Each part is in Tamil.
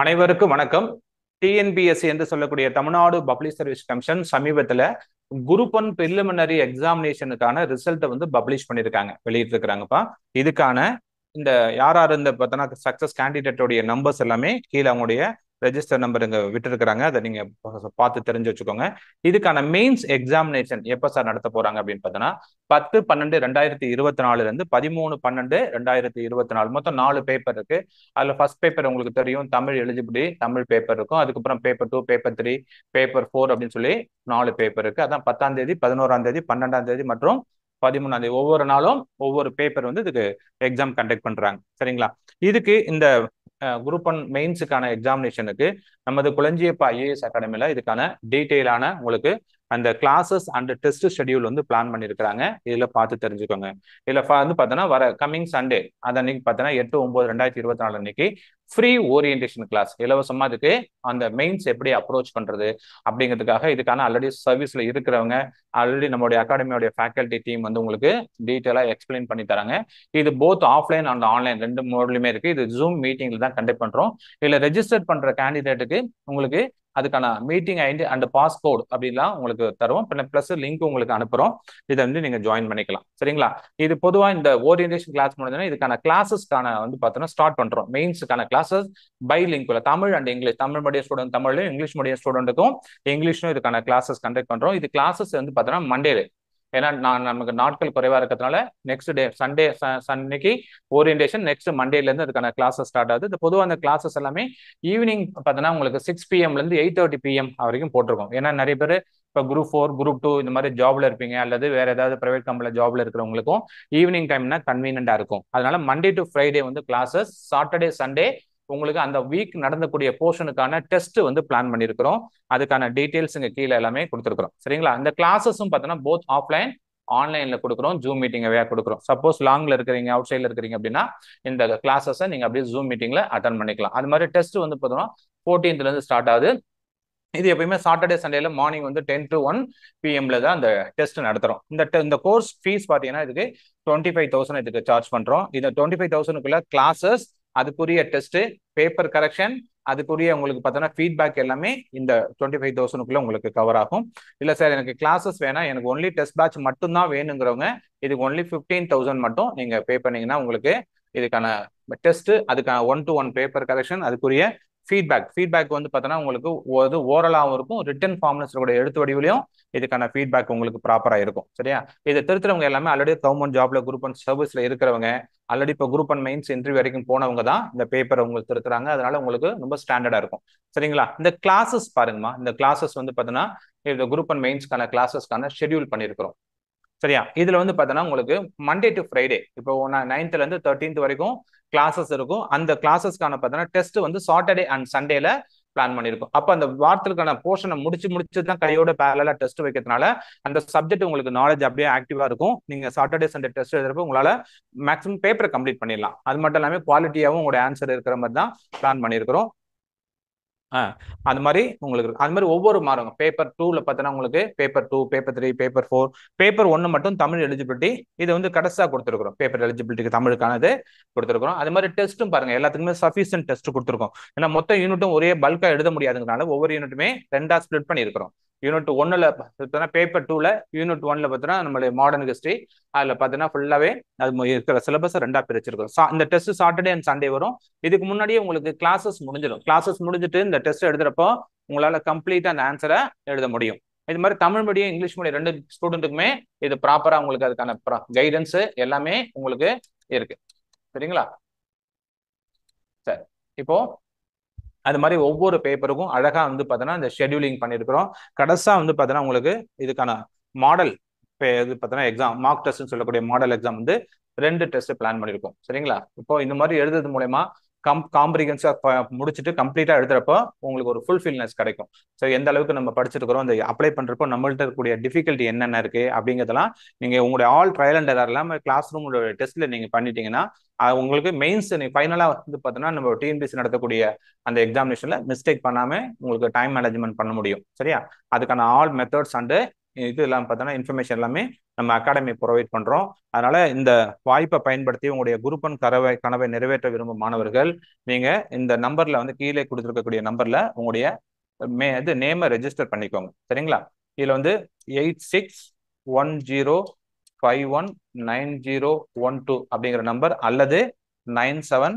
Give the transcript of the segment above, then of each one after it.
அனைவருக்கும் வணக்கம் டிஎன்பிஎஸ்சி என்று சொல்லக்கூடிய தமிழ்நாடு பப்ளிக் சர்வீஸ் கமிஷன் சமீபத்துல குரூப் ஒன் பிரிலிமினரி எக்ஸாமினேஷனுக்கான ரிசல்ட்டை வந்து பப்ளிஷ் பண்ணியிருக்காங்க வெளியிட்டிருக்கிறாங்கப்பா இதுக்கான இந்த யார் யார் இந்த பார்த்தோன்னா சக்சஸ் கேண்டிடேட்டோடைய நம்பர்ஸ் எல்லாமே கீழே அவங்களுடைய ரெஜிஸ்டர் நம்பர் இங்கே விட்டுருக்குறாங்க அதை நீங்கள் பார்த்து தெரிஞ்சு வச்சுக்கோங்க இதுக்கான மெயின்ஸ் எக்ஸாமினேஷன் எப்போ சார் நடத்த போகிறாங்க அப்படின்னு பார்த்தோன்னா பத்து பன்னெண்டு ரெண்டாயிரத்தி இருபத்தி நாலுலேருந்து பதிமூணு பன்னெண்டு ரெண்டாயிரத்தி இருபத்தி நாலு மொத்தம் நாலு பேப்பர் இருக்குது அதில் ஃபர்ஸ்ட் பேப்பர் உங்களுக்கு தெரியும் தமிழ் எழுதிபடி தமிழ் பேப்பர் இருக்கும் அதுக்கப்புறம் paper two paper three paper four அப்படின்னு சொல்லி நாலு பேப்பர் இருக்குது அதான் பத்தாம் தேதி பதினோராம் தேதி பன்னெண்டாம் தேதி மற்றும் பதிமூணாம் தேதி ஒவ்வொரு நாளும் ஒவ்வொரு பேப்பர் வந்து இதுக்கு எக்ஸாம் கண்டக்ட் பண்றாங்க சரிங்களா இதுக்கு இந்த குரூப் ஒன் மெயின்ஸுக்கான எக்ஸாமினேஷனுக்கு நமது குளஞ்சியப்ப ஐஏஎஸ் அகாடமியில் இதுக்கான டீட்டெயிலான உங்களுக்கு அந்த கிளாஸஸ் அண்ட் டெஸ்ட் ஷெடியூல் வந்து பிளான் பண்ணியிருக்கிறாங்க இதில் பார்த்து தெரிஞ்சுக்கோங்க இதில் வந்து பார்த்தோன்னா வர கம்மிங் சண்டே அது அன்னைக்கு பார்த்தோன்னா எட்டு ஒம்பது ரெண்டாயிரத்தி இருபத்தி நாலு அன்னைக்கு ஃப்ரீ ஓரியன்டேஷன் கிளாஸ் இலவசமாக அதுக்கு அந்த மெயின்ஸ் எப்படி அப்ரோச் பண்ணுறது அப்படிங்கிறதுக்காக இதுக்கான ஆல்ரெடி சர்வீஸில் இருக்கிறவங்க ஆல்ரெடி நம்மளுடைய அகாடமியோடைய ஃபேக்கல்ட்டி டீம் வந்து உங்களுக்கு டீட்டெயிலாக எக்ஸ்பிளைன் பண்ணி தராங்க இது போத் ஆஃப்லைன் அண்ட் ஆன்லைன் ரெண்டு மோட்லையுமே இருக்குது இது ஜூம் மீட்டிங்கில் தான் கண்டக்ட் பண்ணுறோம் இதில் ரெஜிஸ்டர் பண்ணுற கேண்டிடேட்டுக்கு உங்களுக்கு அதுக்கான மீட்டிங் ஐடி அண்ட் பாஸ்போர்ட் அப்படிலாம் உங்களுக்கு தருவோம் ப்ளஸ் லிங்க் உங்களுக்கு அனுப்புகிறோம் இதை வந்து நீங்கள் ஜாயின் பண்ணிக்கலாம் சரிங்களா இது பொதுவாக இந்த ஓரியன்டேஷன் கிளாஸ் முடிஞ்சதுன்னா இதுக்கான கிளாஸஸ்க்கான வந்து பார்த்தோன்னா ஸ்டார்ட் பண்ணுறோம் மெயின்ஸுக்கான கிளாஸஸ் பை லிங்குல Tamil and English Tamil medium student தமிழ்லையும் இங்கிலீஷ் மீடியம் ஸ்டூடெண்ட்டுக்கும் இங்கிலீஷும் இதுக்கான கிளாஸஸ் கண்டக்ட் பண்ணுறோம் இது கிளாஸஸ் வந்து பார்த்தோன்னா மண்டேல ஏன்னா நான் நமக்கு நாட்கள் குறைவா இருக்கிறதுனால நெக்ஸ்ட் டே சண்டே சன்னைக்கு ஓரியன்டேஷன் நெக்ஸ்ட் மண்டேலேருந்து அதுக்கான கிளாஸஸ் ஸ்டார்ட் ஆகுது இந்த பொதுவாக அந்த கிளாஸஸ் எல்லாமே ஈவினிங் பார்த்தோன்னா உங்களுக்கு சிக்ஸ் பிஎம்லேருந்து எயிட் தேர்ட்டி பிஎம் வரைக்கும் போட்டிருக்கோம் ஏன்னா நிறைய பேர் இப்போ குரூப் ஃபோர் குரூப் டூ இந்த மாதிரி ஜாப்ல இருப்பீங்க அல்லது வேற ஏதாவது பிரைவேட் கம்பெனியில் ஜாப்ல இருக்கிறவங்களுக்கும் ஈவினிங் டைம்னா கன்வீனியண்டா இருக்கும் அதனால மண்டே டு ஃப்ரைடே வந்து கிளாஸஸ் சாட்டர்டே சண்டே உங்களுக்கு அந்த வீக் நடந்தக்கூடிய போர்ஷனுக்கான டெஸ்ட் வந்து பிளான் பண்ணியிருக்கிறோம் அதுக்கான டீட்டெயில்ஸ் இங்கே கீழே எல்லாமே கொடுத்துருக்குறோம் சரிங்களா அந்த கிளாஸஸும் பார்த்தோன்னா போத் ஆஃப்லைன் ஆன்லைனில் கொடுக்குறோம் ஜூம் மீட்டிங்கை வேற கொடுக்குறோம் சப்போஸ் லாங்கில் இருக்கிறீங்க அவுட் சைடில் இருக்கிறீங்க அப்படின்னா இந்த கிளாஸஸை நீங்கள் அப்படியே ஜூம் மீட்டிங்கில் அட்டன் பண்ணிக்கலாம் அது மாதிரி டெஸ்ட் வந்து பார்த்தோம்னா இருந்து ஸ்டார்ட் ஆகுது இது எப்பயுமே சாட்டர்டே சண்டேல மார்னிங் வந்து டென் டு ஒன் பிஎம்ல தான் அந்த டெஸ்ட் நடத்துறோம் இந்த இந்த கோர்ஸ் ஃபீஸ் பார்த்தீங்கன்னா இதுக்கு டுவெண்ட்டி ஃபைவ் தௌசண்ட் இதுக்கு சார்ஜ் பண்றோம் இந்த டுவெண்ட்டி ஃபைவ் தௌசண்ட்க்குள்ள கிளாஸஸ் அதுக்குரிய டெஸ்ட் பேப்பர் கரெக்ஷன் அதுக்குரிய உங்களுக்கு பார்த்தோன்னா ஃபீட்பேக் எல்லாமே இந்த டுவெண்ட்டி ஃபைவ் தௌசண்ட்குள்ள உங்களுக்கு கவர் ஆகும் இல்லை சார் எனக்கு கிளாஸஸ் வேணாம் எனக்கு ஒன்லி டெஸ்ட் பேட்ச் மட்டும்தான் வேணுங்கிறவங்க இதுக்கு ஒன்லி ஃபிஃப்டீன் தௌசண்ட் மட்டும் நீங்கள் பே பண்ணிங்கன்னா உங்களுக்கு இதுக்கான டெஸ்ட்டு அதுக்கான one to one paper correction அதுக்குரிய ஃபீட்பேக் ஃபீட்பேக் வந்து பார்த்தோன்னா உங்களுக்கு அது ஓரலாகவும் இருக்கும் ரிட்டன் ஃபார்ம்ல கூட எழுத்து வடிவிலையும் இதுக்கான ஃபீட்பேக் உங்களுக்கு ப்ராப்பராக இருக்கும் சரியா இதை திருத்துறவங்க எல்லாமே ஆல்ரெடி கவர்மெண்ட் ஜாப்ல குரூப் அண்ட் சர்வீஸ்ல இருக்கிறவங்க ஆல்ரெடி இப்போ குரூப் அண்ட் மெயின்ஸ் இன்டர்வியூ வரைக்கும் போனவங்க தான் இந்த பேப்பரை உங்களுக்கு திருத்துறாங்க அதனால உங்களுக்கு ரொம்ப ஸ்டாண்டர்டாக இருக்கும் சரிங்களா இந்த கிளாஸஸ் பாருங்கம்மா இந்த கிளாஸஸ் வந்து பார்த்தீங்கன்னா இந்த குரூப் அண்ட் மெயின்ஸ்க்கான கிளாஸஸ்க்கான ஷெடியூல் பண்ணியிருக்கிறோம் சரியா இதுல வந்து பார்த்தோன்னா உங்களுக்கு மண்டே டு ஃப்ரைடே இப்போ நான் நைன்த்ல இருந்து தேர்ட்டீன்த் வரைக்கும் கிளாஸஸ் இருக்கும் அந்த கிளாஸஸ்க்கான பார்த்தோன்னா டெஸ்ட் வந்து சாட்டர்டே அண்ட் சண்டேல பிளான் பண்ணியிருக்கோம் அப்போ அந்த வாரத்துக்கான போர்ஷனை முடிச்சு முடிச்சு தான் கையோட பேரலா டெஸ்ட் வைக்கிறதுனால அந்த சப்ஜெக்ட் உங்களுக்கு நாலேஜ் அப்படியே ஆக்டிவாக இருக்கும் நீங்கள் சாட்டர்டே சண்டே டெஸ்ட் எழுதுறப்ப உங்களால் மேக்ஸிமம் பேப்பரை கம்ப்ளீட் பண்ணிடலாம் அது மட்டும் இல்லாமல் குவாலிட்டியாகவும் உங்களோட ஆன்சர் இருக்கிற மாதிரி தான் பிளான் பண்ணியிருக்கிறோம் அது மாதிரி உங்களுக்கு அது மாதிரி ஒவ்வொரு மாறுங்க பேப்பர் டூவில் பார்த்தீங்கன்னா உங்களுக்கு paper two paper three paper four paper ஒன்று மட்டும் தமிழ் எலிஜிபிலிட்டி இது வந்து கடைசியாக கொடுத்துருக்குறோம் பேப்பர் எலிஜிபிலிட்டிக்கு தமிழுக்கானது கொடுத்துருக்குறோம் அது மாதிரி டெஸ்ட்டும் பாருங்க எல்லாத்துக்குமே சஃபிஷியன்ட் டெஸ்ட் கொடுத்துருக்கோம் ஏன்னா மொத்த யூனிட்டும் ஒரே பல்காக எழுத முடியாதுங்கிறனால ஒவ்வொரு யூனிட்டுமே ரெண்டாக ஸ்பிளிட் பண்ணியிருக்கிறோம் யூனிட் ஒன்னுல பார்த்தோன்னா பேப்பர் டூவில் யூனிட் ஒன்ல பார்த்தோன்னா நம்மளுடைய மாடர்ன் ஹிஸ்ட்ரி அதில் பார்த்தீங்கன்னா ஃபுல்லாகவே அது இருக்கிற சிலபஸ் ரெண்டாக பிரிச்சிருக்கோம் சா இந்த டெஸ்ட் சாட்டர்டே அண்ட் சண்டே வரும் இதுக்கு முன்னாடியே உங்களுக்கு கிளாஸஸ் முடிஞ்சிடும் கிளாஸஸ் முடிஞ்சிட்டு இந்த டெஸ்ட் எழுதுறப்போ உங்களால் கம்ப்ளீட்டாக அந்த ஆன்சரை எழுத முடியும் இது மாதிரி தமிழ் மீடியம் இங்கிலீஷ் மீடியம் ரெண்டு ஸ்டூடெண்ட்டுக்குமே இது ப்ராப்பராக உங்களுக்கு அதுக்கான கைடன்ஸ் எல்லாமே உங்களுக்கு இருக்கு சரிங்களா சரி இப்போ அது மாதிரி ஒவ்வொரு பேப்பருக்கும் அழகா வந்து பாத்தீங்கன்னா இந்த ஷெடியூலிங் பண்ணியிருக்கிறோம் கடைசா வந்து பாத்தீங்கன்னா உங்களுக்கு இதுக்கான மாடல் இது பார்த்தோன்னா எக்ஸாம் மார்க் டெஸ்ட்னு சொல்லக்கூடிய மாடல் எக்ஸாம் வந்து ரெண்டு டெஸ்ட் பிளான் பண்ணியிருக்கோம் சரிங்களா இப்போ இந்த மாதிரி எழுதுறது மூலயமா கம் காம்ப்ரிகன்ஸாக முடிச்சுட்டு கம்ப்ளீட்டாக எழுதுறப்போ உங்களுக்கு ஒரு ஃபுல்ஃபில்னஸ் கிடைக்கும் ஸோ எந்த அளவுக்கு நம்ம படிச்சிருக்கிறோம் அந்த அப்ளை பண்ணுறப்போ நம்மள்ட்ட இருக்கக்கூடிய டிஃபிகல்ட்டி என்னென்ன இருக்குது அப்படிங்கிறதெல்லாம் நீங்கள் உங்களுடைய ஆல் ட்ரையல் அண்ட் எரர் இல்லாமல் கிளாஸ் ரூமோட டெஸ்ட்டில் நீங்கள் பண்ணிட்டீங்கன்னா உங்களுக்கு மெயின்ஸ் ஃபைனலாக வந்து பார்த்தோன்னா நம்ம டிஎன்பிசி நடத்தக்கூடிய அந்த எக்ஸாமினேஷனில் மிஸ்டேக் பண்ணாமல் உங்களுக்கு டைம் மேனேஜ்மெண்ட் பண்ண முடியும் சரியா அதுக்கான ஆல் மெத்தட்ஸ் அண்டு இது எல்லாம் பார்த்தோன்னா இன்ஃபர்மேஷன் எல்லாமே நம்ம அகாடமி ப்ரொவைட் பண்ணுறோம் அதனால் இந்த வாய்ப்பை பயன்படுத்தி உங்களுடைய குரூப் ஒன் கனவை கனவை நிறைவேற்ற விரும்பும் மாணவர்கள் நீங்கள் இந்த நம்பரில் வந்து கீழே கொடுத்துருக்கக்கூடிய நம்பரில் உங்களுடைய மே இது நேமை ரெஜிஸ்டர் பண்ணிக்கோங்க சரிங்களா இதில் வந்து eight six one zero five one nine zero one two அப்படிங்கிற நம்பர் அல்லது nine seven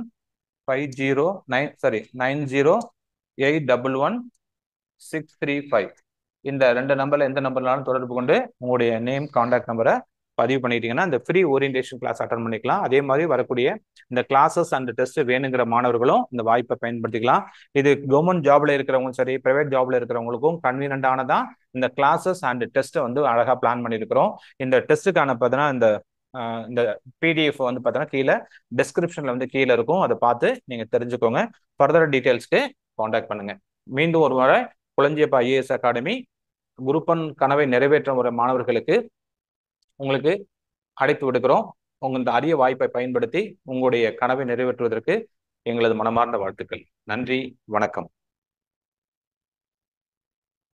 five zero nine sorry nine zero eight double one six three five இந்த ரெண்டு நம்பர்ல எந்த நம்பர்னாலும் தொடர்பு கொண்டு உங்களுடைய நேம் கான்டாக்ட் நம்பரை பதிவு பண்ணிட்டீங்கன்னா இந்த ஃப்ரீ ஓரியன்டேஷன் கிளாஸ் அட்டன் பண்ணிக்கலாம் அதே மாதிரி வரக்கூடிய இந்த கிளாஸஸ் அண்ட் டெஸ்ட் வேணுங்கிற மாணவர்களும் இந்த வாய்ப்பை பயன்படுத்திக்கலாம் இது கவர்மெண்ட் ஜாப்ல இருக்கிறவங்களும் சரி பிரைவேட் ஜாப்ல இருக்கிறவங்களுக்கும் கன்வீனியன்டானதான் இந்த கிளாஸஸ் அண்ட் டெஸ்ட்டை வந்து அழகாக பிளான் பண்ணியிருக்கிறோம் இந்த டெஸ்ட்டுக்கான பார்த்தீங்கன்னா இந்த இந்த பிடிஎஃப் வந்து பார்த்தீங்கன்னா கீழே டிஸ்கிரிப்ஷனில் வந்து கீழே இருக்கும் அதை பார்த்து நீங்கள் தெரிஞ்சுக்கோங்க ஃபர்தர் டீட்டெயில்ஸ்க்கு காண்டாக்ட் பண்ணுங்கள் மீண்டும் ஒரு முறை குழஞ்சியப்பா ஐஏஎஸ் அகாடமி குருப்பன் கனவை நிறைவேற்ற வர மாணவர்களுக்கு உங்களுக்கு அடைப்பு விடுக்கிறோம் உங்கள் இந்த அரிய வாய்ப்பை பயன்படுத்தி உங்களுடைய கனவை நிறைவேற்றுவதற்கு எங்களது மனமார்ந்த வாழ்த்துக்கள் நன்றி வணக்கம்